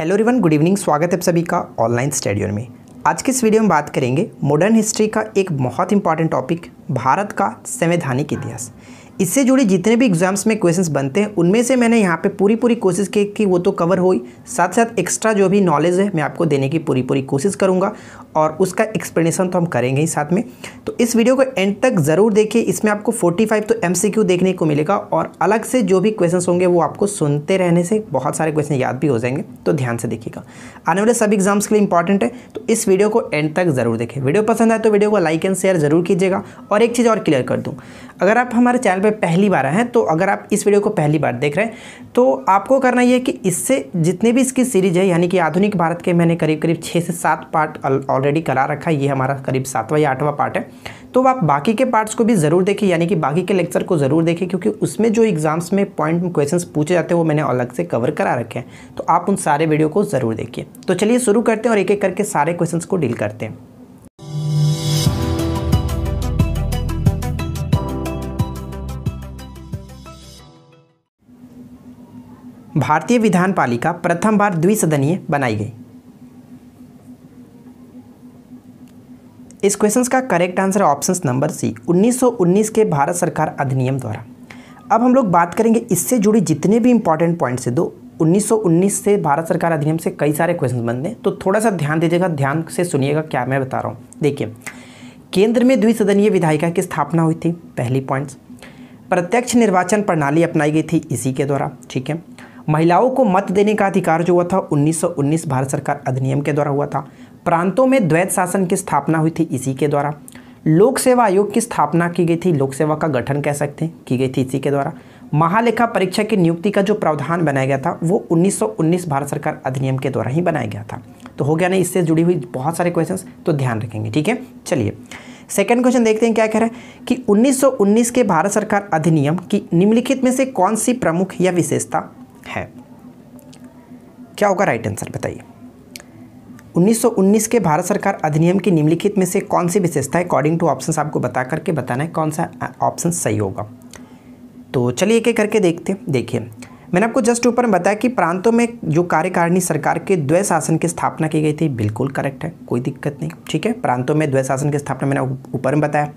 hello रिवन good evening स्वागत है आप सभी का ऑनलाइन स्टडियो में आज के इस वीडियो में बात करेंगे मॉडर्न हिस्ट्री का एक बहुत इंपॉर्टेंट टॉपिक भारत का संवैधानिक इतिहास इससे जुड़े जितने भी एग्जाम्स में क्वेश्चंस बनते हैं उनमें से मैंने यहाँ पे पूरी पूरी कोशिश की कि वो तो कवर हो ही साथ साथ एक्स्ट्रा जो भी नॉलेज है मैं आपको देने की पूरी पूरी कोशिश करूँगा और उसका एक्सप्लेनेशन तो हम करेंगे ही साथ में तो इस वीडियो को एंड तक ज़रूर देखिए इसमें आपको 45 तो एम देखने को मिलेगा और अलग से जो भी क्वेश्चन होंगे वो आपको सुनते रहने से बहुत सारे क्वेश्चन याद भी हो जाएंगे तो ध्यान से देखिएगा आने वाले सभी एग्जाम्स के लिए इंपॉर्टेंट है तो इस वीडियो को एंड तक ज़रूर देखें वीडियो पसंद आए तो वीडियो को लाइक एंड शेयर जरूर कीजिएगा और एक चीज़ और क्लियर कर दूँ अगर आप हमारे चैनल पर पहली बार आए हैं तो अगर आप इस वीडियो को पहली बार देख रहे हैं तो आपको करना यह कि इससे जितने भी इसकी सीरीज है यानी कि आधुनिक भारत के मैंने करीब करीब छः से सात पार्ट ऑलरेडी करा रखा है ये हमारा करीब सातवां या आठवां पार्ट है तो आप बाकी के पार्ट्स को भी ज़रूर देखिए यानी कि बाकी के लेक्चर को ज़रूर देखें क्योंकि उसमें जो एग्जाम्स में पॉइंट क्वेश्चंस पूछे जाते हैं वो मैंने अलग से कवर करा रखे हैं तो आप उन सारे वीडियो को ज़रूर देखिए तो चलिए शुरू करते हैं और एक एक करके सारे क्वेश्चंस को डील करते हैं भारतीय विधान पालिका प्रथम बार द्विसदनीय बनाई गई इस क्वेश्चन का correct answer option number C 1919 के भारत सरकार अधिनियम द्वारा अब हम लोग बात करेंगे इससे जुड़ी जितने भी इंपॉर्टेंट पॉइंट्स है दो 1919 से भारत सरकार अधिनियम से कई सारे क्वेश्चन बनते तो थोड़ा सा ध्यान दीजिएगा ध्यान से सुनिएगा क्या मैं बता रहा हूँ देखिए केंद्र में द्विसदनीय विधायिका की स्थापना हुई थी पहली पॉइंट्स प्रत्यक्ष निर्वाचन प्रणाली अपनाई गई थी इसी के द्वारा ठीक है महिलाओं को मत देने का अधिकार जो हुआ था 1919 भारत सरकार अधिनियम के द्वारा हुआ था प्रांतों में द्वैत शासन की स्थापना हुई थी इसी के द्वारा लोक सेवा आयोग की स्थापना की गई थी लोक सेवा का गठन कह सकते हैं की गई थी इसी के द्वारा महालेखा परीक्षा की नियुक्ति का जो प्रावधान बनाया गया था वो 1919 भारत सरकार अधिनियम के द्वारा ही बनाया गया था तो हो गया ना इससे जुड़ी हुई बहुत सारे क्वेश्चंस तो ध्यान रखेंगे ठीक है चलिए सेकेंड क्वेश्चन देखते हैं क्या कह रहे हैं कि 1919 के भारत सरकार अधिनियम की निम्नलिखित में से कौन सी प्रमुख या विशेषता है क्या होगा राइट आंसर बताइए 1919 के भारत सरकार अधिनियम की निम्नलिखित में से कौन सी विशेषता अकॉर्डिंग टू ऑप्शन आपको बता करके बताना है कौन सा ऑप्शन सही होगा तो चलिए एक एक करके देखते देखिए मैंने आपको जस्ट ऊपर में बताया कि प्रांतों में जो कार्यकारिणी सरकार के द्वै शासन की स्थापना की गई थी बिल्कुल करेक्ट है कोई दिक्कत नहीं ठीक है प्रांतों में द्वै शासन की स्थापना मैंने ऊपर में बताया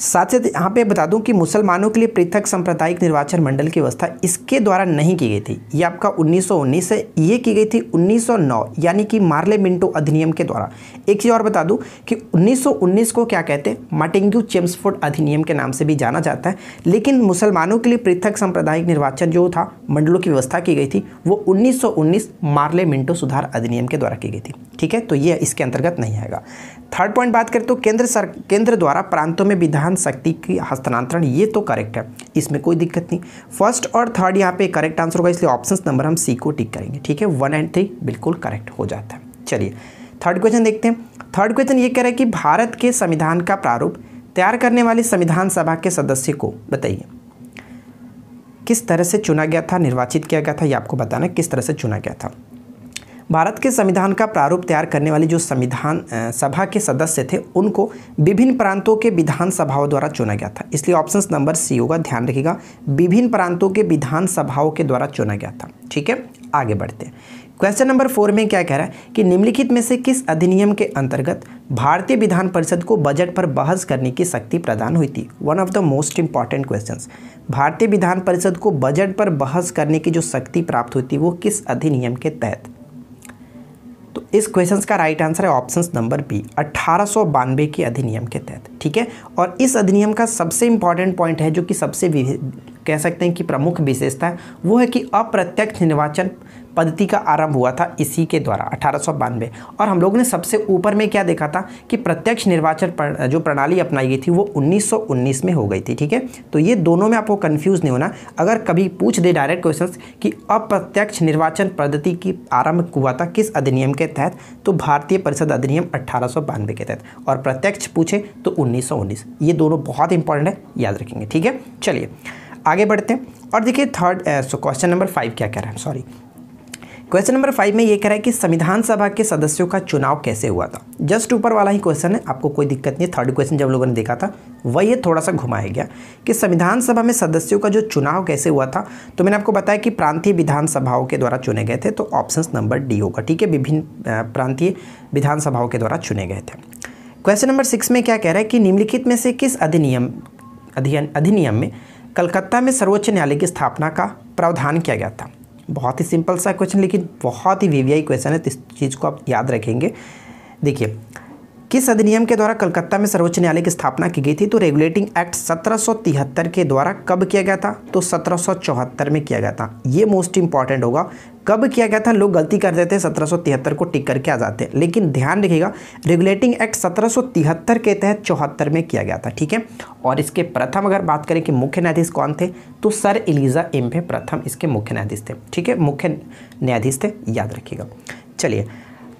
साथ साथ यहाँ पे बता दूं कि मुसलमानों के लिए पृथक सांप्रदायिक निर्वाचन मंडल की व्यवस्था इसके द्वारा नहीं की गई थी ये आपका 1919 है ये की गई थी 1909 यानी कि मार्ले मिंटो अधिनियम के द्वारा एक चीज़ और बता दूं कि 1919 को क्या कहते हैं माटिंग्यू चेम्सफोर्ड अधिनियम के नाम से भी जाना जाता है लेकिन मुसलमानों के लिए पृथक सांप्रदायिक निर्वाचन जो था मंडलों की व्यवस्था की गई थी वो उन्नीस मार्ले मिंटो सुधार अधिनियम के द्वारा की गई थी ठीक है तो ये इसके अंतर्गत नहीं आएगा थर्ड पॉइंट बात करें तो केंद्र सर केंद्र द्वारा प्रांतों में विधान शक्ति की हस्तांतरण ये तो करेक्ट है इसमें कोई दिक्कत नहीं फर्स्ट और थर्ड यहाँ पे करेक्ट आंसर होगा इसलिए ऑप्शन नंबर हम सी को टिक करेंगे ठीक है वन एंड थ्री बिल्कुल करेक्ट हो जाता है चलिए थर्ड क्वेश्चन देखते हैं थर्ड क्वेश्चन ये कह रहा है कि भारत के संविधान का प्रारूप तैयार करने वाले संविधान सभा के सदस्य को बताइए किस तरह से चुना गया था निर्वाचित किया गया था ये आपको बताना किस तरह से चुना गया था भारत के संविधान का प्रारूप तैयार करने वाली जो संविधान सभा के सदस्य थे उनको विभिन्न प्रांतों के विधानसभाओं द्वारा चुना गया था इसलिए ऑप्शन नंबर सी होगा ध्यान रखिएगा विभिन्न प्रांतों के विधानसभाओं के द्वारा चुना गया था ठीक है आगे बढ़ते हैं क्वेश्चन नंबर फोर में क्या कह रहा है कि निम्नलिखित में से किस अधिनियम के अंतर्गत भारतीय विधान परिषद को बजट पर बहस करने की शक्ति प्रदान हुई थी one of the most important question भारतीय विधान परिषद को बजट पर बहस करने की जो शक्ति प्राप्त हुई थी वो किस अधिनियम के तहत तो इस क्वेश्चन का राइट आंसर है ऑप्शन नंबर बी अट्ठारह के अधिनियम के तहत ठीक है और इस अधिनियम का सबसे इंपॉर्टेंट पॉइंट है जो कि सबसे कह सकते हैं कि प्रमुख विशेषता है वो है कि अप्रत्यक्ष निर्वाचन पद्धति का आरंभ हुआ था इसी के द्वारा अठारह और हम लोग ने सबसे ऊपर में क्या देखा था कि प्रत्यक्ष निर्वाचन पर, जो प्रणाली अपनाई गई थी वो 1919 में हो गई थी ठीक है तो ये दोनों में आपको कन्फ्यूज़ नहीं होना अगर कभी पूछ दे डायरेक्ट क्वेश्चन कि अप्रत्यक्ष निर्वाचन पद्धति की आरंभ हुआ था किस अधिनियम के तहत तो भारतीय परिषद अधिनियम अट्ठारह के तहत और प्रत्यक्ष पूछे तो उन्नीस ये दोनों बहुत इंपॉर्टेंट है याद रखेंगे ठीक है चलिए आगे बढ़ते हैं और देखिए थर्ड क्वेश्चन नंबर फाइव क्या कह रहे हैं सॉरी क्वेश्चन नंबर फाइव में ये कह रहा है कि संविधान सभा के सदस्यों का चुनाव कैसे हुआ था जस्ट ऊपर वाला ही क्वेश्चन है आपको कोई दिक्कत नहीं थर्ड क्वेश्चन जब लोगों ने देखा था वह ये थोड़ा सा घुमाया गया कि संविधान सभा में सदस्यों का जो चुनाव कैसे हुआ था तो मैंने आपको बताया कि प्रांतीय विधानसभाओं के द्वारा चुने गए थे तो ऑप्शन नंबर डी होगा ठीक है विभिन्न प्रांतीय विधानसभाओं के द्वारा चुने गए थे क्वेश्चन नंबर सिक्स में क्या कह रहा है कि निम्नलिखित में से किस अधिनियम अधिनियम में कलकत्ता में सर्वोच्च न्यायालय की स्थापना का प्रावधान किया गया था बहुत ही सिंपल सा क्वेश्चन लेकिन बहुत ही वी क्वेश्चन है तो इस चीज़ को आप याद रखेंगे देखिए किस अधिनियम के द्वारा कलकत्ता में सर्वोच्च न्यायालय की स्थापना की गई थी तो रेगुलेटिंग एक्ट 1773 के द्वारा कब किया गया था तो 1774 में किया गया था ये मोस्ट इंपॉर्टेंट होगा कब किया गया था लोग गलती कर देते हैं सत्रह को टिक करके आ जाते हैं लेकिन ध्यान रखिएगा रेगुलेटिंग एक्ट सत्रह के तहत चौहत्तर में किया गया था ठीक है और इसके प्रथम अगर बात करें कि मुख्य न्यायाधीश कौन थे तो सर इलीजा एम्फे प्रथम इसके मुख्य न्यायाधीश थे ठीक है मुख्य न्यायाधीश थे याद रखिएगा चलिए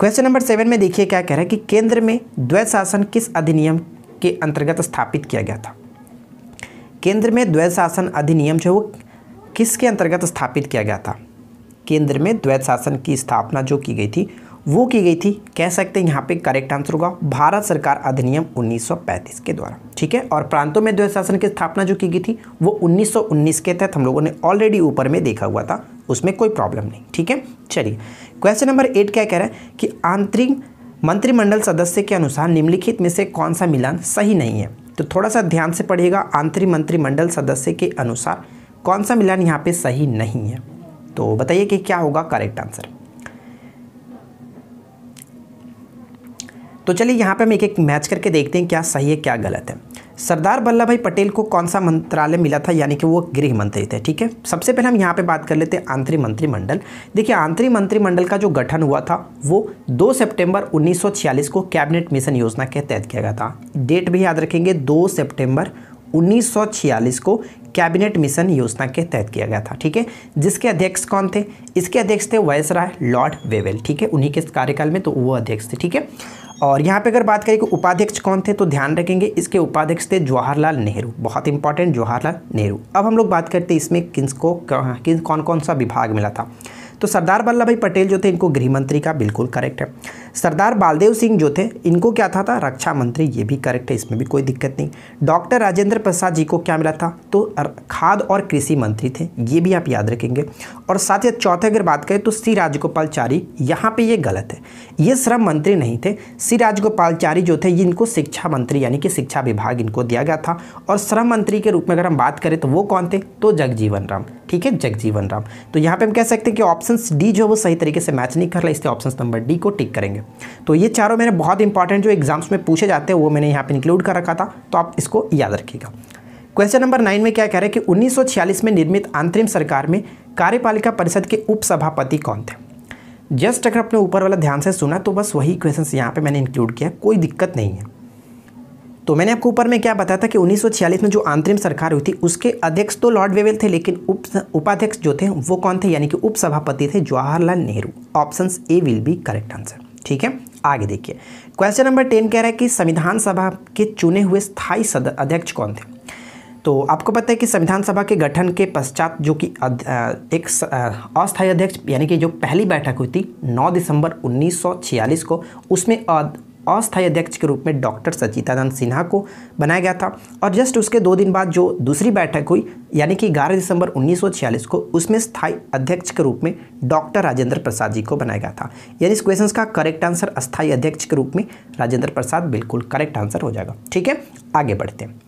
क्वेश्चन नंबर सेवन में देखिए क्या कह रहा है कि केंद्र में द्वैत शासन किस अधिनियम के अंतर्गत स्थापित किया गया था केंद्र में द्वैत शासन अधिनियम जो है वो किसके अंतर्गत स्थापित किया गया था केंद्र में द्वैत शासन की स्थापना जो की गई थी वो की गई थी कह सकते हैं यहाँ पे करेक्ट आंसर होगा भारत सरकार अधिनियम 1935 के द्वारा ठीक है और प्रांतों में द्वैत शासन की स्थापना जो की गई थी वो 1919 के तहत हम लोगों ने ऑलरेडी ऊपर में देखा हुआ था उसमें कोई प्रॉब्लम नहीं ठीक है चलिए क्वेश्चन नंबर एट क्या कह रहा है कि आंतरिक मंत्रिमंडल सदस्य के अनुसार निम्नलिखित में से कौन सा मिलान सही नहीं है तो थोड़ा सा ध्यान से पढ़िएगा आंतरिक मंत्रिमंडल सदस्य के अनुसार कौन सा मिलान यहाँ पे सही नहीं है तो बताइए कि क्या होगा करेक्ट आंसर तो चलिए यहाँ पे हम एक एक मैच करके देखते हैं क्या सही है क्या गलत है सरदार वल्लभ भाई पटेल को कौन सा मंत्रालय मिला था यानी कि वो गृह मंत्री थे ठीक है सबसे पहले हम यहाँ पे बात कर लेते हैं आंतरिक मंत्रिमंडल देखिए आंतरिक मंत्रिमंडल का जो गठन हुआ था वो 2 सितंबर 1946 को कैबिनेट मिशन योजना के तहत किया गया था डेट भी याद रखेंगे 2 सितंबर 1946 को कैबिनेट मिशन योजना के तहत किया गया था ठीक है जिसके अध्यक्ष कौन थे इसके अध्यक्ष थे वायसराय लॉर्ड वेवेल ठीक है उन्हीं के कार्यकाल में तो वो अध्यक्ष थे ठीक है और यहाँ पे अगर बात करें कि उपाध्यक्ष कौन थे तो ध्यान रखेंगे इसके उपाध्यक्ष थे जवाहरलाल नेहरू बहुत इंपॉर्टेंट जवाहरलाल नेहरू अब हम लोग बात करते हैं इसमें किसको किन कौन कौन सा विभाग मिला था तो सरदार वल्लभ भाई पटेल जो थे इनको गृह मंत्री का बिल्कुल करेक्ट है सरदार बालदेव सिंह जो थे इनको क्या था था रक्षा मंत्री ये भी करेक्ट है इसमें भी कोई दिक्कत नहीं डॉक्टर राजेंद्र प्रसाद जी को क्या मिला था तो खाद और कृषि मंत्री थे ये भी आप याद रखेंगे और साथ ही चौथे अगर बात करें तो सी राजगोपालचारी यहाँ पर ये गलत है ये श्रम मंत्री नहीं थे सी राजगोपालचारी जो थे इनको शिक्षा मंत्री यानी कि शिक्षा विभाग इनको दिया गया था और श्रम मंत्री के रूप में अगर हम बात करें तो वो कौन थे तो जगजीवन राम ठीक है जगजीवन राम तो यहाँ पे हम कह सकते हैं कि ऑप्शन डी जो है वो सही तरीके से मैच नहीं कर रहा इसलिए ऑप्शन नंबर डी को टिक करेंगे तो ये चारों मैंने बहुत इंपॉर्टेंट जो एग्जाम्स में पूछे जाते हैं वो मैंने यहाँ पर इंक्लूड कर रखा था तो आप इसको याद रखिएगा क्वेश्चन नंबर नाइन में क्या कह रहे हैं कि उन्नीस में निर्मित अंतरिम सरकार में कार्यपालिका परिषद के उपसभापति कौन थे जस्ट अगर अपने ऊपर वाला ध्यान से सुना तो बस वही क्वेश्चन यहाँ पे मैंने इंक्लूड किया कोई दिक्कत नहीं है तो मैंने आपको ऊपर में क्या बताया था कि 1946 में जो अंतरिम सरकार हुई थी उसके अध्यक्ष तो लॉर्ड वेवेल थे लेकिन उप उपाध्यक्ष जो थे वो कौन थे यानी कि उपसभापति थे Jawaharlal Nehru option A will be correct answer ठीक है आगे देखिए क्वेश्चन नंबर टेन कह रहा है कि संविधान सभा के चुने हुए स्थायी अध्यक्ष कौन थे तो आपको पता है कि संविधान सभा के गठन के पश्चात जो कि एक अस्थायी अध्यक्ष यानी कि जो पहली बैठक हुई थी 9 दिसंबर 1946 को उसमें अस्थायी अध्यक्ष के रूप में डॉक्टर सचिदानंद सिन्हा को बनाया गया था और जस्ट उसके दो दिन बाद जो दूसरी बैठक हुई यानी कि 11 दिसंबर 1946 को उसमें स्थायी अध्यक्ष के रूप में डॉक्टर राजेंद्र प्रसाद जी को बनाया गया था यानी इस क्वेश्चन का करेक्ट आंसर अस्थायी अध्यक्ष के रूप में राजेंद्र प्रसाद बिल्कुल करेक्ट आंसर हो जाएगा ठीक है आगे बढ़ते हैं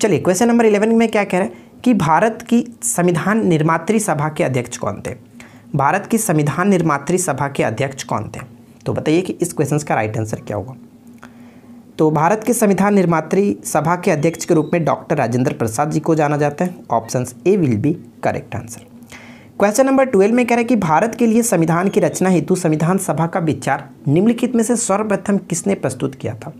चलिए क्वेश्चन नंबर इलेवन में क्या कह रहे हैं कि भारत की संविधान निर्मात्री सभा के अध्यक्ष कौन थे भारत की संविधान निर्मात्री सभा के अध्यक्ष कौन थे तो बताइए कि इस क्वेश्चन का राइट आंसर क्या होगा तो भारत के संविधान निर्मात्री सभा के अध्यक्ष के रूप में डॉक्टर राजेंद्र प्रसाद जी को जाना जाता है option A will be correct answer question number twelve में कह रहे हैं कि भारत के लिए संविधान की रचना हेतु संविधान सभा का विचार निम्नलिखित में से सर्वप्रथम किसने प्रस्तुत किया था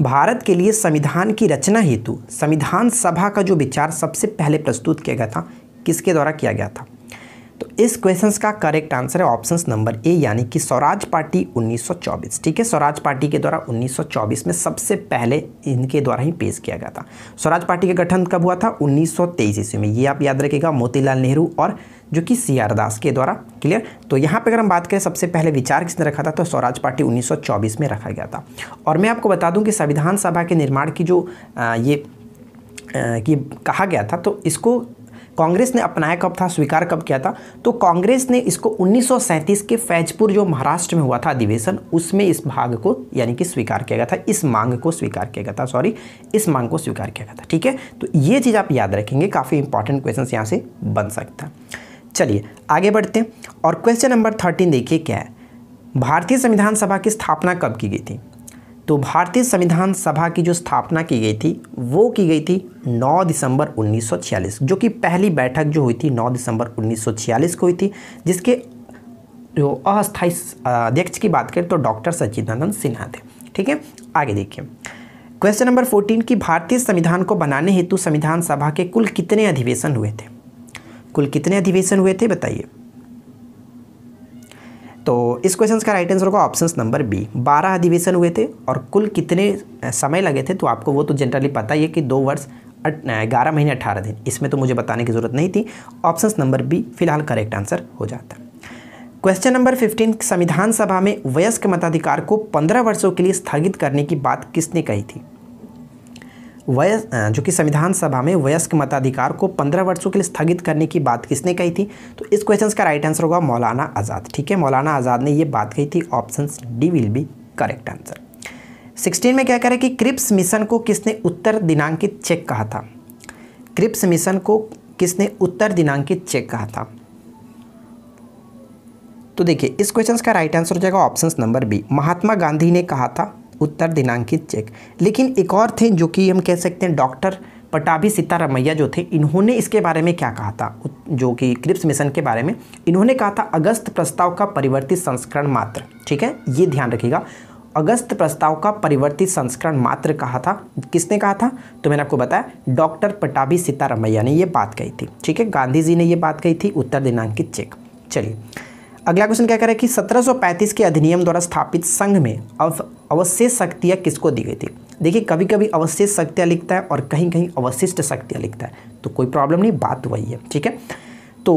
भारत के लिए संविधान की रचना हेतु संविधान सभा का जो विचार सबसे पहले प्रस्तुत किया गया था किसके द्वारा किया गया था तो इस क्वेश्चन का करेक्ट आंसर है ऑप्शन नंबर ए यानी कि स्वराज पार्टी 1924 ठीक है स्वराज पार्टी के द्वारा 1924 में सबसे पहले इनके द्वारा ही पेश किया गया था स्वराज पार्टी का गठन कब हुआ था 1923 ईस्वी में ये आप याद रखेगा मोतीलाल नेहरू और जो कि सी आर दास के द्वारा क्लियर तो यहाँ पे अगर हम बात करें सबसे पहले विचार किसने रखा था तो स्वराज पार्टी 1924 में रखा गया था और मैं आपको बता दूं कि संविधान सभा के निर्माण की जो आ, ये आ, की कहा गया था तो इसको कांग्रेस ने अपनाया कब था स्वीकार कब किया था तो कांग्रेस ने इसको उन्नीस के फैजपुर जो महाराष्ट्र में हुआ था अधिवेशन उसमें इस भाग को यानी कि स्वीकार किया गया था इस मांग को स्वीकार किया गया था सॉरी इस मांग को स्वीकार किया गया था ठीक है तो ये चीज़ आप याद रखेंगे काफ़ी इंपॉर्टेंट क्वेश्चन यहाँ से बन सकता है चलिए आगे बढ़ते हैं और क्वेश्चन नंबर थर्टीन देखिए क्या है भारतीय संविधान सभा की स्थापना कब की गई थी तो भारतीय संविधान सभा की जो स्थापना की गई थी वो की गई थी 9 दिसंबर 1946 जो कि पहली बैठक जो हुई थी 9 दिसंबर 1946 को हुई थी जिसके जो अस्थायी अध्यक्ष की बात करें तो डॉक्टर सच्चिदानंद सिन्हा थे ठीक है आगे देखिए क्वेश्चन नंबर 14 की भारतीय संविधान को बनाने हेतु संविधान सभा के कुल कितने अधिवेशन हुए थे कुल कितने अधिवेशन हुए थे बताइए तो इस क्वेश्चन का राइट आंसर होगा ऑप्शन नंबर बी बारह अधिवेशन हुए थे और कुल कितने समय लगे थे तो आपको वो तो जनरली पता ही है कि दो वर्ष ग्यारह महीने अट्ठारह दिन इसमें तो मुझे बताने की ज़रूरत नहीं थी ऑप्शन नंबर बी फिलहाल करेक्ट आंसर हो जाता क्वेश्चन नंबर फिफ्टीन संविधान सभा में वयस्क मताधिकार को पंद्रह वर्षों के लिए स्थगित करने की बात किसने कही थी वय जो कि संविधान सभा में वयस्क मताधिकार को पंद्रह वर्षों के लिए स्थगित करने की बात किसने कही थी तो इस क्वेश्चन का राइट आंसर होगा मौलाना आज़ाद ठीक है मौलाना आज़ाद ने ये बात कही थी option D will be correct answer sixteen में क्या करें कि क्रिप्स मिशन को किसने उत्तर दिनांकित चेक कहा था क्रिप्स मिशन को किसने उत्तर दिनांकित चेक कहा था तो देखिए इस क्वेश्चन का राइट आंसर हो जाएगा option number B Mahatma Gandhi ने कहा था उत्तर दिनांकित चेक लेकिन एक और थे जो कि हम कह सकते हैं डॉक्टर पटाभी सीतारामैया जो थे इन्होंने इसके बारे में क्या कहा था जो कि क्रिप्स मिशन के बारे में इन्होंने कहा था अगस्त प्रस्ताव का परिवर्तित संस्करण मात्र ठीक है ये ध्यान रखिएगा अगस्त प्रस्ताव का परिवर्तित संस्करण मात्र कहा था किसने कहा था तो मैंने आपको बताया डॉक्टर पटाभी सीतारामैया ने ये बात कही थी ठीक है गांधी जी ने ये बात कही थी उत्तर दिनांकित चेक चलिए अगला क्वेश्चन क्या करें कि 1735 के अधिनियम द्वारा स्थापित संघ में अव अवशेष शक्तियाँ किसको दी गई थी देखिए कभी कभी अवशेष शक्तियाँ लिखता है और कहीं कहीं अवशिष्ट शक्तियाँ लिखता है तो कोई प्रॉब्लम नहीं बात तो वही है ठीक है तो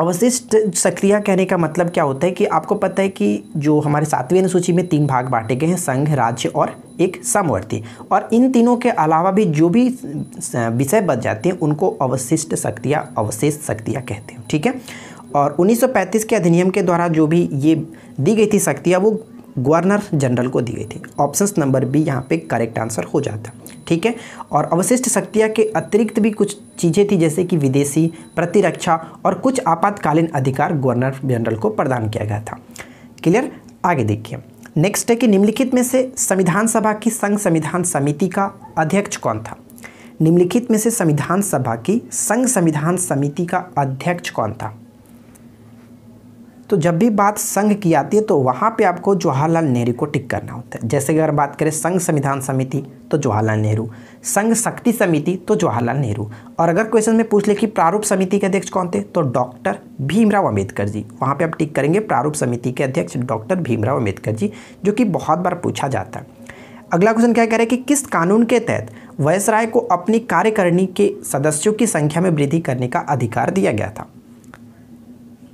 अवशिष्ट सक्रिया कहने का मतलब क्या होता है कि आपको पता है कि जो हमारे सातवीं अनुसूची में तीन भाग बांटे गए हैं संघ राज्य और एक समवर्ती और इन तीनों के अलावा भी जो भी विषय बच जाते हैं उनको अवशिष्ट शक्तियाँ अवशेष शक्तियाँ कहते हैं ठीक है और 1935 के अधिनियम के द्वारा जो भी ये दी गई थी शक्तियाँ वो गवर्नर जनरल को दी गई थी ऑप्शन नंबर बी यहाँ पे करेक्ट आंसर हो जाता ठीक है और अवशिष्ट शक्तियाँ के अतिरिक्त भी कुछ चीज़ें थी जैसे कि विदेशी प्रतिरक्षा और कुछ आपातकालीन अधिकार गवर्नर जनरल को प्रदान किया गया था क्लियर आगे देखिए नेक्स्ट है कि निम्नलिखित में से संविधान सभा की संघ संविधान समिति का अध्यक्ष कौन था निम्नलिखित में से संविधान सभा की संघ संविधान समिति का अध्यक्ष कौन था तो जब भी बात संघ की आती है तो वहाँ पे आपको जवाहरलाल नेहरू को टिक करना होता है जैसे कि अगर बात करें संघ संविधान समिति तो जवाहरलाल नेहरू संघ शक्ति समिति तो जवाहरलाल नेहरू और अगर क्वेश्चन में पूछ ले कि प्रारूप समिति के अध्यक्ष कौन थे तो डॉक्टर भीमराव अम्बेडकर जी वहाँ पर आप टिक करेंगे प्रारूप समिति के अध्यक्ष डॉक्टर भीमराव अम्बेडकर जी जो कि बहुत बार पूछा जाता है अगला क्वेश्चन क्या कह रहे हैं कि किस कानून के तहत वायसराय को अपनी कार्यकारिणी के सदस्यों की संख्या में वृद्धि करने का अधिकार दिया गया था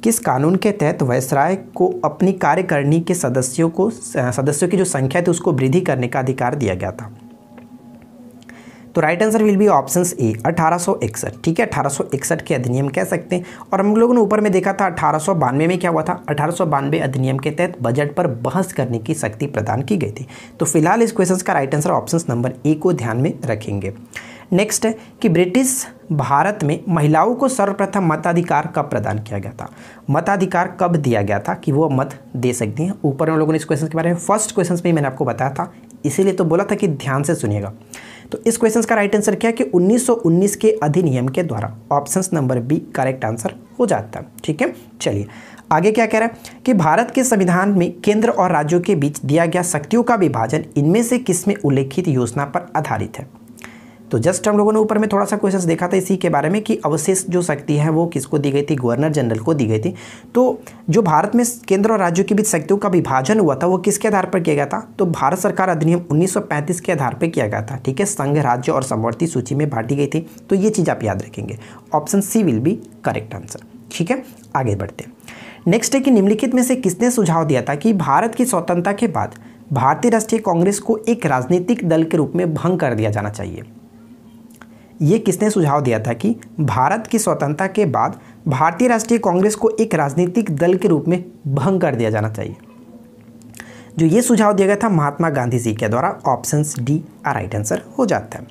किस कानून के तहत वायसराय को अपनी कार्यकारिणी के सदस्यों को सदस्यों की जो संख्या थी उसको वृद्धि करने का अधिकार दिया गया था तो right answer will be option A 1861 ठीक है 1861 के अधिनियम कह सकते हैं और हम लोगों ने ऊपर में देखा था अठारह में क्या हुआ था अठारह अधिनियम के तहत बजट पर बहस करने की शक्ति प्रदान की गई थी तो फिलहाल इस क्वेश्चन का right answer option number A को ध्यान में रखेंगे नेक्स्ट है कि ब्रिटिश भारत में महिलाओं को सर्वप्रथम मताधिकार कब प्रदान किया गया था मताधिकार कब दिया गया था कि वो मत दे सकती हैं ऊपर हम लोगों ने इस क्वेश्चन के बारे में फर्स्ट क्वेश्चन में मैंने आपको बताया था इसीलिए तो बोला था कि ध्यान से सुनिएगा तो इस क्वेश्चन का राइट आंसर क्या है कि 1919 के अधिनियम के द्वारा option number B correct answer हो जाता है ठीक है चलिए आगे क्या कह रहा है कि भारत के संविधान में केंद्र और राज्यों के बीच दिया गया शक्तियों का विभाजन इनमें से किसमें उल्लेखित योजना पर आधारित है तो जस्ट हम लोगों ने ऊपर में थोड़ा सा क्वेश्चन देखा था इसी के बारे में कि अवशेष जो शक्ति है वो किसको दी गई थी गवर्नर जनरल को दी गई थी तो जो भारत में केंद्र और राज्यों के बीच शक्तियों का विभाजन हुआ था वो किसके आधार पर किया गया था तो भारत सरकार अधिनियम 1935 के आधार पर किया गया था ठीक है संघ राज्य और समवर्ती सूची में बांटी गई थी तो ये चीज़ आप याद रखेंगे option C will be correct answer ठीक है आगे बढ़ते नेक्स्ट है कि निम्नलिखित में से किसने सुझाव दिया था कि भारत की स्वतंत्रता के बाद भारतीय राष्ट्रीय कांग्रेस को एक राजनीतिक दल के रूप में भंग कर दिया जाना चाहिए ये किसने सुझाव दिया था कि भारत की स्वतंत्रता के बाद भारतीय राष्ट्रीय कांग्रेस को एक राजनीतिक दल के रूप में भंग कर दिया जाना चाहिए जो ये सुझाव दिया गया था महात्मा गांधी जी के द्वारा ऑप्शन डी का राइट आंसर हो जाता है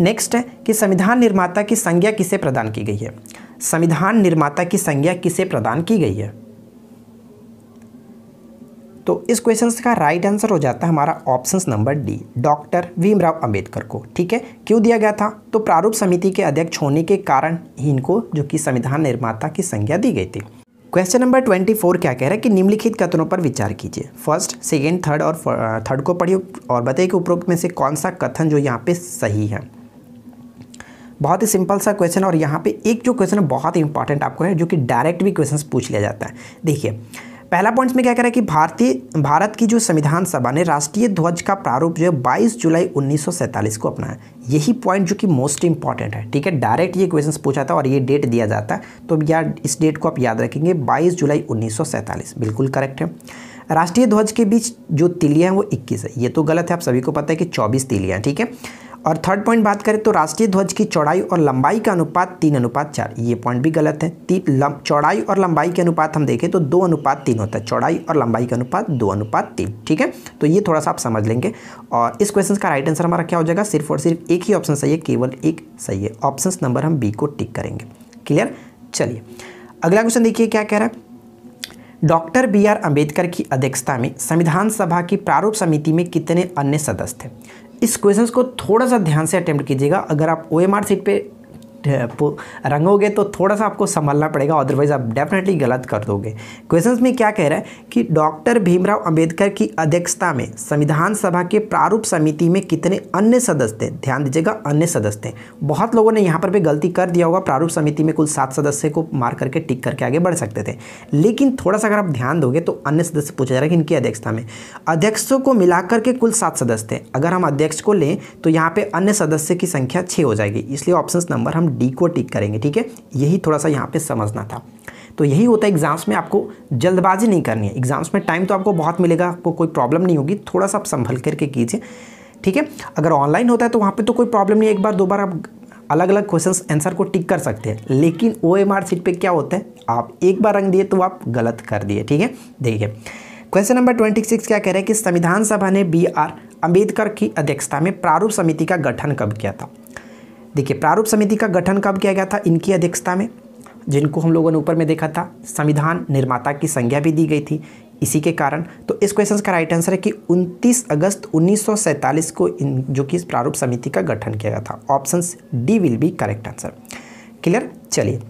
नेक्स्ट है कि संविधान निर्माता की संज्ञा किसे प्रदान की गई है संविधान निर्माता की संज्ञा किसे प्रदान की गई है तो इस क्वेश्चन का राइट आंसर हो जाता है हमारा option number D doctor Bhimrao Ambedkar को ठीक है क्यों दिया गया था तो प्रारूप समिति के अध्यक्ष होने के कारण इनको जो कि संविधान निर्माता की संज्ञा दी गई थी क्वेश्चन नंबर ट्वेंटी फोर क्या कह रहा है कि निम्नलिखित कथनों पर विचार कीजिए फर्स्ट सेकेंड थर्ड और थर्ड को पढ़िए और बताइए कि उपरोक्त में से कौन सा कथन जो यहाँ पे सही है बहुत ही सिंपल सा क्वेश्चन और यहाँ पे एक जो क्वेश्चन है बहुत ही इंपॉर्टेंट आपको है जो कि डायरेक्ट भी क्वेश्चन पूछ लिया जाता है देखिए पहला पॉइंट्स में क्या कह रहा है कि भारतीय भारत की जो संविधान सभा ने राष्ट्रीय ध्वज का प्रारूप जो है 22 जुलाई 1947 को अपनाया यही पॉइंट जो कि मोस्ट इंपॉर्टेंट है ठीक है डायरेक्ट ये क्वेश्चन पूछा था और ये डेट दिया जाता है तो यार इस डेट को आप याद रखेंगे 22 जुलाई उन्नीस बिल्कुल करेक्ट है राष्ट्रीय ध्वज के बीच जो तिलियाँ हैं वो इक्कीस है ये तो गलत है आप सभी को पता है कि चौबीस तिलियाँ ठीक है और थर्ड पॉइंट बात करें तो राष्ट्रीय ध्वज की चौड़ाई और लंबाई का अनुपात तीन अनुपात चार ये पॉइंट भी गलत है तीन चौड़ाई और लंबाई के अनुपात हम देखें तो दो अनुपात तीन होता है चौड़ाई और लंबाई का अनुपात दो अनुपात तीन ठीक है तो ये थोड़ा सा आप समझ लेंगे और इस क्वेश्चन का राइट आंसर हमारा क्या हो जाएगा सिर्फ और सिर्फ एक ही ऑप्शन सही है केवल एक सही है ऑप्शन नंबर हम बी को टिक करेंगे क्लियर चलिए अगला क्वेश्चन देखिए क्या कह रहा है डॉक्टर बी आर अम्बेडकर की अध्यक्षता में संविधान सभा की प्रारूप समिति में कितने अन्य सदस्य थे इस क्वेश्चंस को थोड़ा सा ध्यान से अटैम्प्ट कीजिएगा अगर आप ओ एम आर सीट पर रंगोगे तो थोड़ा सा आपको संभालना पड़ेगा अदरवाइज़ आप डेफिनेटली गलत कर दोगे क्वेश्चंस में क्या कह रहा है कि डॉक्टर भीमराव अंबेडकर की अध्यक्षता में संविधान सभा के प्रारूप समिति में कितने अन्य सदस्य थे ध्यान दीजिएगा अन्य सदस्य थे बहुत लोगों ने यहाँ पर भी गलती कर दिया होगा प्रारूप समिति में कुल सात सदस्य को मार करके टिक करके आगे बढ़ सकते थे लेकिन थोड़ा सा अगर आप ध्यान दोगे तो अन्य सदस्य पूछा जा रहा है कि इनकी अध्यक्षता में अध्यक्षों को मिलाकर के कुल सात सदस्य थे अगर हम अध्यक्ष को लें तो यहाँ पर अन्य सदस्य की संख्या छः हो जाएगी इसलिए ऑप्शन नंबर हम डी को टिक करेंगे ठीक है यही थोड़ा सा यहाँ पे समझना था तो यही होता है एग्ज़ाम्स में आपको जल्दबाजी नहीं करनी है एग्ज़ाम्स में टाइम तो आपको बहुत मिलेगा आपको कोई प्रॉब्लम नहीं होगी थोड़ा सा आप संभल करके कीजिए ठीक है अगर ऑनलाइन होता है तो वहाँ पर तो कोई प्रॉब्लम नहीं एक बार दो बार आप अलग अलग क्वेश्चन आंसर को टिक कर सकते हैं लेकिन ओ एम आर सीट पर क्या होता है आप एक बार रंग दिए तो आप गलत कर दिए ठीक है देखिए क्वेश्चन नंबर ट्वेंटी सिक्स क्या कह रहे हैं कि संविधान सभा ने बी आर अम्बेडकर की अध्यक्षता में प्रारूप समिति का गठन कब किया था देखिए प्रारूप समिति का गठन कब किया गया था इनकी अध्यक्षता में जिनको हम लोगों ने ऊपर में देखा था संविधान निर्माता की संज्ञा भी दी गई थी इसी के कारण तो इस क्वेश्चन का राइट आंसर है कि 29 अगस्त 1947 को इन जो कि इस प्रारूप समिति का गठन किया गया था option D will be correct answer clear चलिए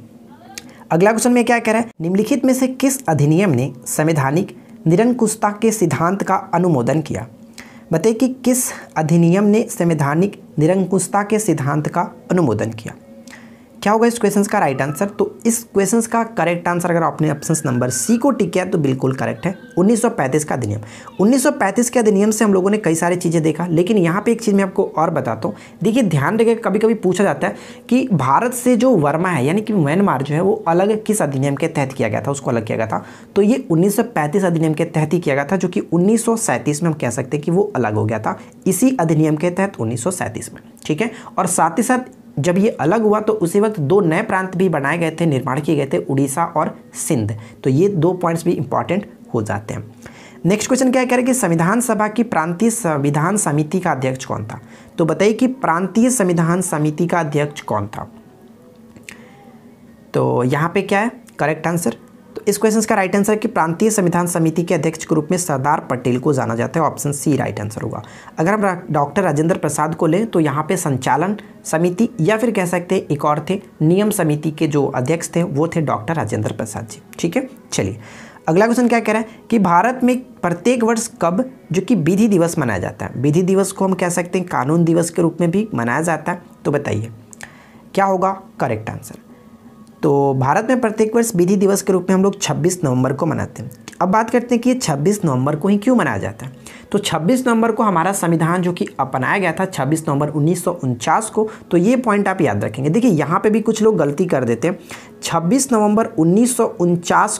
अगला क्वेश्चन में क्या कह रहा है निम्नलिखित में से किस अधिनियम ने संवैधानिक निरंकुशता के सिद्धांत का अनुमोदन किया बताइए कि किस अधिनियम ने संवैधानिक निरंकुशता के सिद्धांत का अनुमोदन किया क्या होगा इस क्वेश्चन का राइट आंसर तो इस क्वेश्चन का करेक्ट आंसर अगर आपने ऑप्शन नंबर सी को टिक किया तो बिल्कुल करेक्ट है 1935 का अधिनियम 1935 के अधिनियम से हम लोगों ने कई सारी चीज़ें देखा लेकिन यहाँ पे एक चीज़ मैं आपको और बताता हूँ देखिए ध्यान रखें कभी कभी पूछा जाता है कि भारत से जो वर्मा है यानी कि म्यांमार जो है वो अलग किस अधिनियम के तहत किया गया था उसको अलग किया गया था तो ये उन्नीस अधिनियम के तहत ही किया गया था जो कि उन्नीस में हम कह सकते हैं कि वो अलग हो गया था इसी अधिनियम के तहत उन्नीस में ठीक है और साथ ही साथ जब ये अलग हुआ तो उसी वक्त दो नए प्रांत भी बनाए गए थे निर्माण किए गए थे उड़ीसा और सिंध तो ये दो पॉइंट्स भी इंपॉर्टेंट हो जाते हैं नेक्स्ट क्वेश्चन क्या कह रहे कि संविधान सभा की प्रांतीय संविधान समिति का अध्यक्ष कौन था तो बताइए कि प्रांतीय संविधान समिति का अध्यक्ष कौन था तो यहाँ पे क्या है करेक्ट आंसर इस क्वेश्चन का राइट आंसर कि प्रांतीय संविधान समिति के अध्यक्ष के रूप में सरदार पटेल को जाना जाता है ऑप्शन सी राइट आंसर होगा अगर हम डॉक्टर राजेंद्र प्रसाद को लें तो यहाँ पे संचालन समिति या फिर कह सकते हैं एक और थे नियम समिति के जो अध्यक्ष थे वो थे डॉक्टर राजेंद्र प्रसाद जी ठीक है चलिए अगला क्वेश्चन क्या कह रहा है कि भारत में प्रत्येक वर्ष कब जो कि विधि दिवस मनाया जाता है विधि दिवस को हम कह सकते हैं कानून दिवस के रूप में भी मनाया जाता है तो बताइए क्या होगा करेक्ट आंसर तो भारत में प्रत्येक वर्ष विधि दिवस के रूप में हम लोग 26 नवंबर को मनाते हैं अब बात करते हैं कि ये 26 नवंबर को ही क्यों मनाया जाता है तो 26 नवंबर को हमारा संविधान जो कि अपनाया गया था 26 नवंबर उन्नीस को तो ये पॉइंट आप याद रखेंगे देखिए यहाँ पे भी कुछ लोग गलती कर देते हैं 26 नवंबर उन्नीस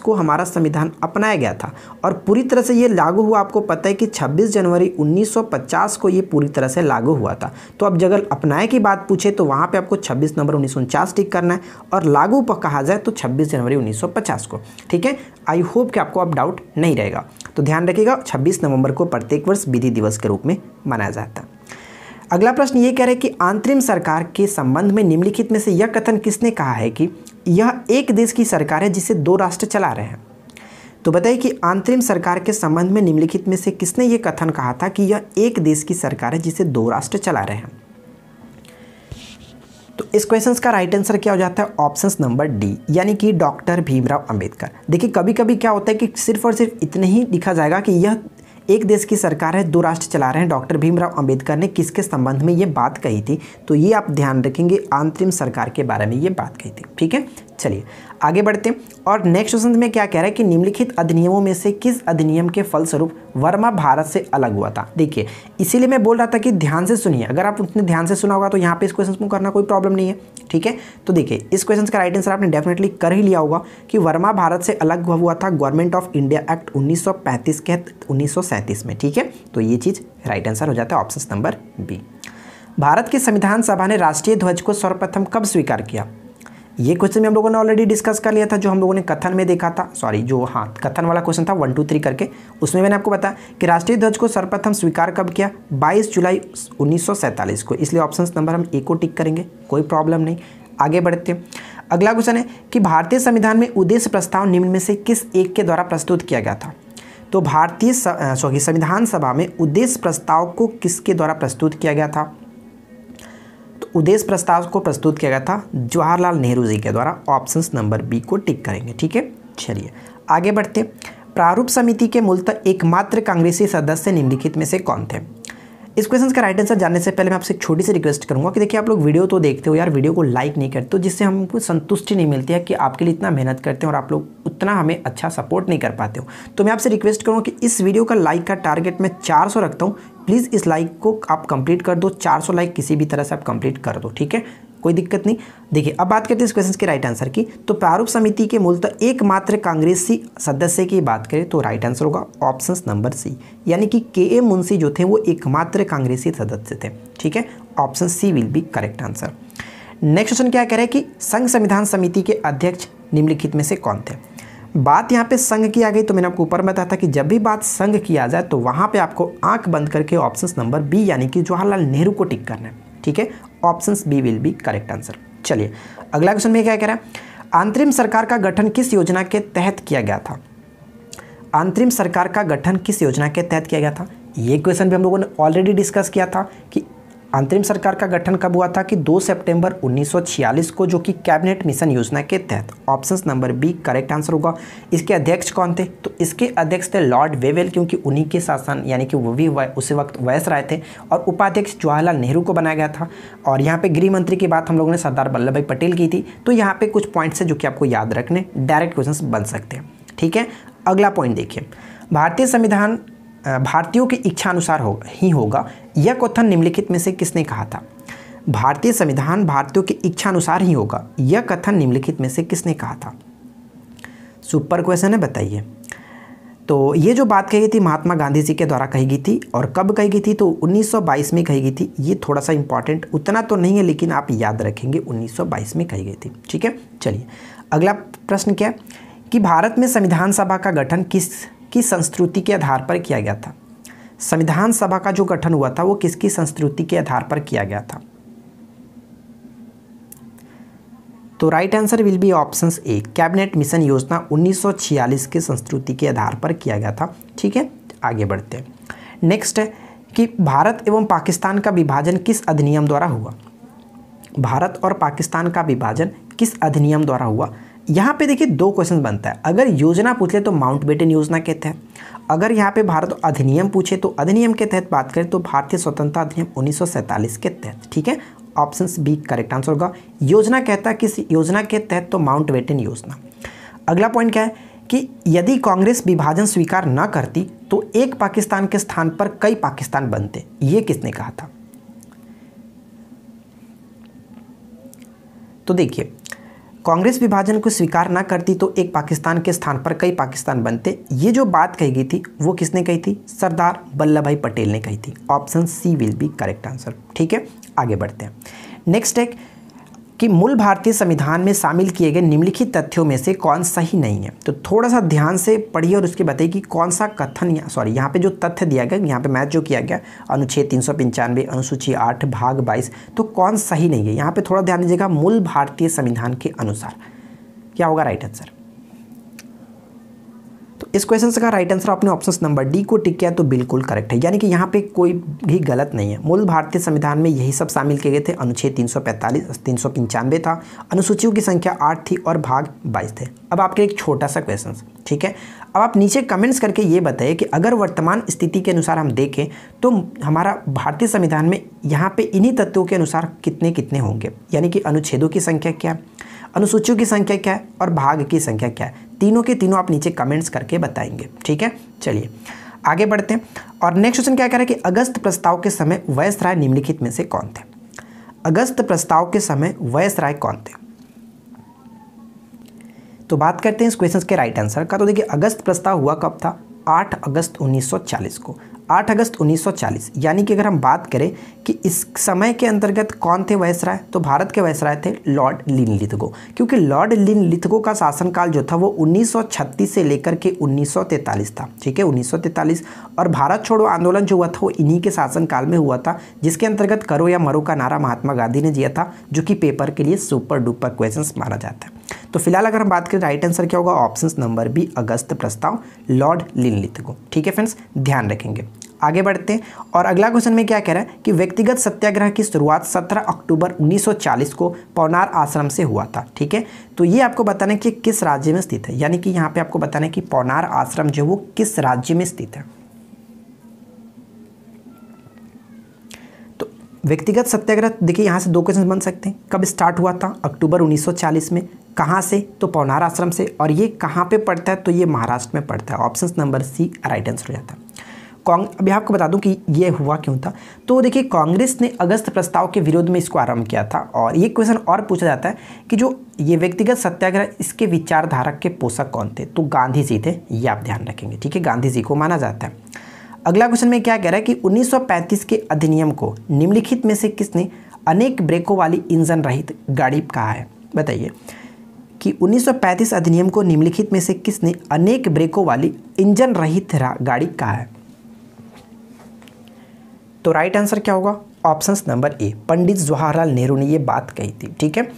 को हमारा संविधान अपनाया गया था और पूरी तरह से ये लागू हुआ आपको पता है कि 26 जनवरी 1950 को ये पूरी तरह से लागू हुआ था तो अब जगह अपनाए की बात पूछे तो वहाँ पे आपको 26 नवंबर उन्नीस टिक करना है और लागू कहा जाए तो 26 जनवरी 1950 को ठीक है आई होप कि आपको अब डाउट नहीं रहेगा तो ध्यान रखिएगा 26 नवंबर को प्रत्येक वर्ष विधि दिवस के रूप में मनाया जाता है अगला प्रश्न ये कह रहे कि अंतरिम सरकार के संबंध में निम्नलिखित में से यह कथन किसने कहा है कि यह एक देश की सरकार है जिसे दो राष्ट्र चला रहे हैं तो बताइए कि अंतरिम सरकार के संबंध में निम्नलिखित में से किसने ये कथन कहा था कि यह एक देश की सरकार है जिसे दो राष्ट्र चला रहे हैं तो इस क्वेश्चन का राइट आंसर क्या हो जाता है ऑप्शन नंबर डी यानी कि डॉक्टर भीमराव अंबेडकर देखिए कभी कभी क्या होता है कि सिर्फ और सिर्फ इतने ही लिखा जाएगा कि यह एक देश की सरकार है दो राष्ट्र चला रहे हैं डॉक्टर भीमराव अंबेडकर ने किसके संबंध में ये बात कही थी तो ये आप ध्यान रखेंगे अंतरिम सरकार के बारे में ये बात कही थी ठीक है चलिए आगे बढ़ते हैं और नेक्स्ट क्वेश्चन में क्या कह रहा है कि निम्नलिखित अधिनियमों में से किस अधिनियम के फलस्वरूप वर्मा भारत से अलग हुआ था देखिए इसीलिए मैं बोल रहा था कि ध्यान से सुनिए अगर आप उतने ध्यान से सुना होगा तो यहाँ पे इस क्वेश्चन को करना कोई प्रॉब्लम नहीं है ठीक है तो देखिए इस क्वेश्चन का राइट आंसर आपने डेफिनेटली कर ही लिया होगा कि वर्मा भारत से अलग हुआ था गवर्नमेंट ऑफ इंडिया एक्ट उन्नीस के उन्नीस में ठीक है तो ये चीज़ राइट आंसर हो जाता है ऑप्शन नंबर बी भारत की संविधान सभा ने राष्ट्रीय ध्वज को सर्वप्रथम कब स्वीकार किया ये क्वेश्चन भी हम लोगों ने ऑलरेडी डिस्कस कर लिया था जो हम लोगों ने कथन में देखा था सॉरी जो हाँ कथन वाला क्वेश्चन था वन टू थ्री करके उसमें मैंने आपको बताया कि राष्ट्रीय ध्वज को सर्वप्रथम स्वीकार कब किया 22 जुलाई 1947 को इसलिए ऑप्शन नंबर हम ए को टिक करेंगे कोई प्रॉब्लम नहीं आगे बढ़ते हैं अगला क्वेश्चन है कि भारतीय संविधान में उद्देश्य प्रस्ताव निम्न में से किस एक के द्वारा प्रस्तुत किया गया था तो भारतीय सॉरी संविधान सभा में उद्देश्य प्रस्ताव को किसके द्वारा प्रस्तुत किया गया था उद्देश्य प्रस्ताव को प्रस्तुत किया गया था जवाहरलाल नेहरू जी के द्वारा ऑप्शन नंबर बी को टिक करेंगे ठीक है चलिए आगे बढ़ते प्रारूप समिति के मूलतः एकमात्र कांग्रेसी सदस्य निम्नलिखित में से कौन थे इस क्वेश्चन का राइट आंसर जानने से पहले मैं आपसे एक छोटी सी रिक्वेस्ट करूँगा कि देखिए आप लोग वीडियो तो देखते हो यार वीडियो को लाइक नहीं करते हो जिससे हमको संतुष्टि नहीं मिलती है कि आपके लिए इतना मेहनत करते हैं और आप लोग उतना हमें अच्छा सपोर्ट नहीं कर पाते हो तो मैं आपसे रिक्वेस्ट करूँगा कि इस वीडियो का लाइक का टारगेट मैं चार रखता हूँ प्लीज़ इस लाइक को आप कंप्लीट कर दो चार लाइक किसी भी तरह से आप कंप्लीट कर दो ठीक है कोई दिक्कत नहीं देखिए अब बात करते हैं इस क्वेश्चन के राइट आंसर की तो प्रारूप समिति के मूलतः एकमात्र कांग्रेसी सदस्य की बात करें तो राइट आंसर होगा ऑप्शन नंबर सी यानी कि के ए मुंशी जो थे वो एकमात्र कांग्रेसी सदस्य थे ठीक है option C will be correct answer next question क्या कह रहे हैं कि संघ संविधान समिति के अध्यक्ष निम्नलिखित में से कौन थे बात यहाँ पे संघ की आ गई तो मैंने आपको ऊपर बताया था कि जब भी बात संघ की आ जाए तो वहाँ पे आपको आंख बंद करके ऑप्शन नंबर बी यानी कि जवाहरलाल नेहरू को टिक करना है ठीक है option B will be correct answer चलिए अगला क्वेश्चन में क्या कह रहा है अंतरिम सरकार का गठन किस योजना के तहत किया गया था अंतरिम सरकार का गठन किस योजना के तहत किया गया था ये क्वेश्चन भी हम लोगों ने ऑलरेडी डिस्कस किया था कि अंतरिम सरकार का गठन कब हुआ था कि 2 सितंबर 1946 को जो कि कैबिनेट मिशन योजना के तहत option number B correct answer होगा इसके अध्यक्ष कौन थे तो इसके अध्यक्ष थे लॉर्ड वेवेल क्योंकि उन्हीं के शासन यानी कि वो भी उसी वक्त वयस राय थे और उपाध्यक्ष जवाहरलाल नेहरू को बनाया गया था और यहाँ पर गृह मंत्री की बात हम लोगों ने सरदार वल्लभ भाई पटेल की थी तो यहाँ पर कुछ पॉइंट्स हैं जो कि आपको याद रखने डायरेक्ट क्वेश्चन बन सकते हैं ठीक है अगला पॉइंट देखिए भारतीय संविधान भारतीयों की इच्छानुसार हो ही होगा यह कथन निम्नलिखित में से किसने कहा था भारतीय संविधान भारतीयों की इच्छानुसार ही होगा यह कथन निम्नलिखित में से किसने कहा था सुपर क्वेश्चन है बताइए तो ये जो बात कही गई थी महात्मा गांधी जी के द्वारा कही गई थी और कब कही गई थी तो 1922 में कही गई थी ये थोड़ा सा इंपॉर्टेंट उतना तो नहीं है लेकिन आप याद रखेंगे 1922 में कही गई थी ठीक है चलिए अगला प्रश्न क्या है कि भारत में संविधान सभा का गठन किस किसकी संस्कृति के आधार पर किया गया था संविधान सभा का जो गठन हुआ था वो किसकी संस्कृति के आधार पर किया गया था तो right answer will be option A cabinet mission योजना 1946 के संस्कृति के आधार पर किया गया था ठीक है आगे बढ़ते हैं नेक्स्ट है कि भारत एवं पाकिस्तान का विभाजन किस अधिनियम द्वारा हुआ भारत और पाकिस्तान का विभाजन किस अधिनियम द्वारा हुआ यहाँ पे देखिए दो क्वेश्चन बनता है अगर योजना पूछ ले तो माउंट बेटन योजना के तहत अगर यहाँ पे भारत अधिनियम पूछे तो अधिनियम के तहत बात करें तो भारतीय स्वतंत्रता अधिनियम 1947 के तहत ठीक है ऑप्शन बी करेक्ट आंसर होगा योजना कहता किस योजना के तहत तो माउंट बेटन योजना अगला पॉइंट क्या है कि यदि कांग्रेस विभाजन स्वीकार न करती तो एक पाकिस्तान के स्थान पर कई पाकिस्तान बनते ये किसने कहा था तो देखिए कांग्रेस विभाजन को स्वीकार ना करती तो एक पाकिस्तान के स्थान पर कई पाकिस्तान बनते ये जो बात कही गई थी वो किसने कही थी सरदार वल्लभ भाई पटेल ने कही थी option C will be correct answer ठीक है आगे बढ़ते हैं नेक्स्ट है कि मूल भारतीय संविधान में शामिल किए गए निम्नलिखित तथ्यों में से कौन सही नहीं है तो थोड़ा सा ध्यान से पढ़िए और उसके बताइए कि कौन सा कथन सॉरी यहाँ पे जो तथ्य दिया गया यहाँ पे मैच जो किया गया अनुच्छेद तीन अनुसूची आठ भाग बाईस तो कौन सही नहीं है यहाँ पर थोड़ा ध्यान दीजिएगा मूल भारतीय संविधान के अनुसार क्या होगा राइट आंसर इस क्वेश्चन का राइट आंसर आपने ऑप्शन नंबर डी को टिक किया तो बिल्कुल करेक्ट है यानी कि यहाँ पे कोई भी गलत नहीं है मूल भारतीय संविधान में यही सब शामिल किए गए थे अनुच्छेद 345 तीन था अनुसूचियों की संख्या आठ थी और भाग बाईस थे अब आपके एक छोटा सा क्वेश्चन ठीक है अब आप नीचे कमेंट्स करके ये बताइए कि अगर वर्तमान स्थिति के अनुसार हम देखें तो हमारा भारतीय संविधान में यहाँ पर इन्हीं तत्वों के अनुसार कितने कितने होंगे यानी कि अनुच्छेदों की संख्या क्या अनुसूचियों की संख्या क्या है और भाग की संख्या क्या है तीनों के तीनों आप नीचे कमेंट्स करके बताएंगे ठीक है चलिए आगे बढ़ते हैं और नेक्स्ट क्वेश्चन क्या कह रहा है कि अगस्त प्रस्ताव के समय वयस राय निम्नलिखित में से कौन थे अगस्त प्रस्ताव के समय वयस राय कौन थे तो बात करते हैं इस क्वेश्चन के राइट आंसर का तो देखिए अगस्त प्रस्ताव हुआ कब था 8 अगस्त 1940 को 8 अगस्त 1940 यानी कि अगर हम बात करें कि इस समय के अंतर्गत कौन थे वैसराय तो भारत के वैसराय थे लॉर्ड लिन लिथगो क्योंकि लॉर्ड लिन लिथगो का शासनकाल जो था वो 1936 से लेकर के 1943 था ठीक है 1943 और भारत छोड़ो आंदोलन जो हुआ था वो इन्हीं के शासनकाल में हुआ था जिसके अंतर्गत करो या मरो का नारा महात्मा गांधी ने दिया था जो कि पेपर के लिए सुपर डुपर क्वेश्चन माना जाता है तो फिलहाल अगर हम बात करें राइट आंसर क्या होगा ऑप्शन नंबर बी अगस्त प्रस्ताव लॉर्ड लिनलिथ को ठीक है फ्रेंड्स ध्यान रखेंगे आगे बढ़ते हैं और अगला क्वेश्चन में क्या कह रहा है कि व्यक्तिगत सत्याग्रह की शुरुआत 17 अक्टूबर 1940 को पौनार आश्रम से हुआ था ठीक है तो ये आपको बताना है कि किस राज्य में स्थित है यानी कि यहाँ पे आपको बताना है कि पौनार आश्रम जो वो किस राज्य में स्थित है तो व्यक्तिगत सत्याग्रह देखिए यहाँ से दो क्वेश्चन बन सकते हैं कब स्टार्ट हुआ था अक्टूबर 1940 में कहाँ से तो पवनार आश्रम से और ये कहाँ पे पड़ता है तो ये महाराष्ट्र में पड़ता है option number C right answer हो जाता है कांग अभी आपको बता दूं कि ये हुआ क्यों था तो देखिए कांग्रेस ने अगस्त प्रस्ताव के विरोध में इसको आरंभ किया था और ये क्वेश्चन और पूछा जाता है कि जो ये व्यक्तिगत सत्याग्रह इसके विचारधारक के पोषक कौन थे तो गांधी जी थे ये आप ध्यान रखेंगे ठीक है गांधी जी को माना जाता है अगला क्वेश्चन में क्या कह रहा है कि उन्नीस के अधिनियम को निम्नलिखित में से किसने अनेक ब्रेकों वाली इंजन रहित गाड़ी कहा है बताइए कि 1935 अधिनियम को निम्नलिखित में से किसने अनेक ब्रेकों वाली इंजन रहित गाड़ी कहा है तो राइट आंसर क्या होगा options number A Pandit Jawaharlal Nehru ने यह बात कही थी ठीक है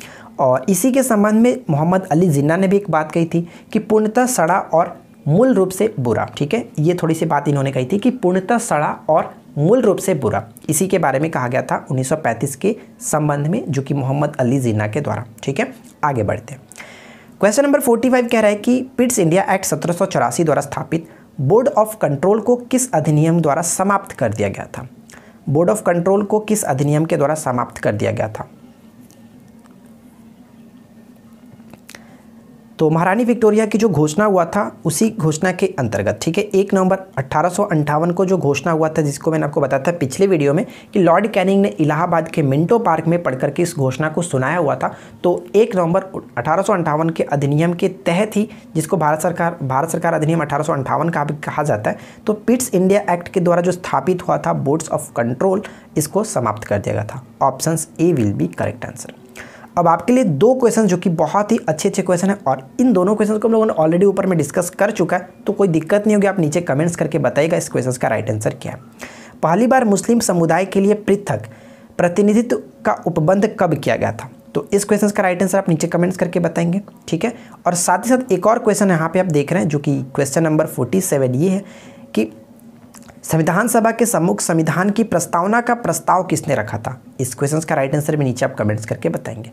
और इसी के संबंध में मोहम्मद अली जिन्ना ने भी एक बात कही थी कि पूर्णतः सड़ा और मूल रूप से बुरा ठीक है ये थोड़ी सी बात इन्होंने कही थी कि पूर्णतः सड़ा और मूल रूप से बुरा इसी के बारे में कहा गया था 1935 के संबंध में जो कि मोहम्मद अली जिन्ना के द्वारा ठीक है आगे बढ़ते हैं क्वेश्चन नंबर 45 कह रहा है कि पिट्स इंडिया एक्ट सत्रह द्वारा स्थापित बोर्ड ऑफ कंट्रोल को किस अधिनियम द्वारा समाप्त कर दिया गया था बोर्ड ऑफ कंट्रोल को किस अधिनियम के द्वारा समाप्त कर दिया गया था तो महारानी विक्टोरिया की जो घोषणा हुआ था उसी घोषणा के अंतर्गत ठीक है एक नवंबर अट्ठारह को जो घोषणा हुआ था जिसको मैंने आपको बताया था पिछले वीडियो में कि लॉर्ड कैनिंग ने इलाहाबाद के मिंटो पार्क में पढ़कर के इस घोषणा को सुनाया हुआ था तो एक नवंबर अठारह के अधिनियम के तहत ही जिसको भारत सरकार भारत सरकार अधिनियम अठारह का भी कहा जाता है तो पिट्स इंडिया एक्ट के द्वारा जो स्थापित हुआ था बोर्ड्स ऑफ कंट्रोल इसको समाप्त कर दिया गया था option A will be correct answer अब आपके लिए दो क्वेश्चन जो कि बहुत ही अच्छे अच्छे क्वेश्चन है और इन दोनों क्वेश्चन को हम लोगों ने ऑलरेडी ऊपर में डिस्कस कर चुका है तो कोई दिक्कत नहीं होगी आप नीचे कमेंट्स करके बताइएगा इस क्वेश्चन का राइट आंसर क्या है पहली बार मुस्लिम समुदाय के लिए पृथक प्रतिनिधित्व का उपबंध कब किया गया था तो इस क्वेश्चन का राइट आंसर आप नीचे कमेंट्स करके बताएंगे ठीक है और साथ ही साथ एक और क्वेश्चन यहाँ पे आप देख रहे हैं जो कि क्वेश्चन नंबर फोर्टी सेवन ये है कि संविधान सभा के सम्मुख संविधान की प्रस्तावना का प्रस्ताव किसने रखा था इस क्वेश्चन का राइट आंसर भी नीचे आप कमेंट्स करके बताएंगे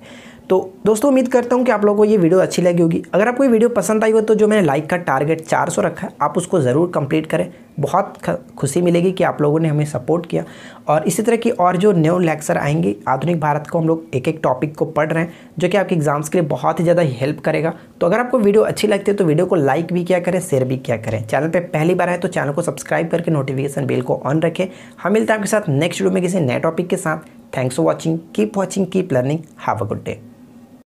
तो दोस्तों उम्मीद करता हूँ कि आप लोगों को ये वीडियो अच्छी लगी होगी अगर आपको ये वीडियो पसंद आई हो तो जो मैंने लाइक का टारगेट 400 रखा है आप उसको ज़रूर कंप्लीट करें बहुत खुशी मिलेगी कि आप लोगों ने हमें सपोर्ट किया और इसी तरह की और जो न्यू लेक्चर आएंगे आधुनिक भारत को हम लोग एक एक टॉपिक को पढ़ रहे हैं जो कि आपके एग्जाम्स के लिए बहुत ही ज़्यादा हेल्प करेगा तो अगर आपको वीडियो अच्छी लगती है तो वीडियो को लाइक भी क्या करें शेयर भी क्या करें चैनल पर पहली बार आए तो चैनल को सब्सक्राइब करके नोटिफिकेशन बिल को ऑन रखें हम मिलते हैं आपके साथ नेक्स्ट वीडियो में किसी नए टॉपिक के साथ thanks for watching keep watching keep learning have a good day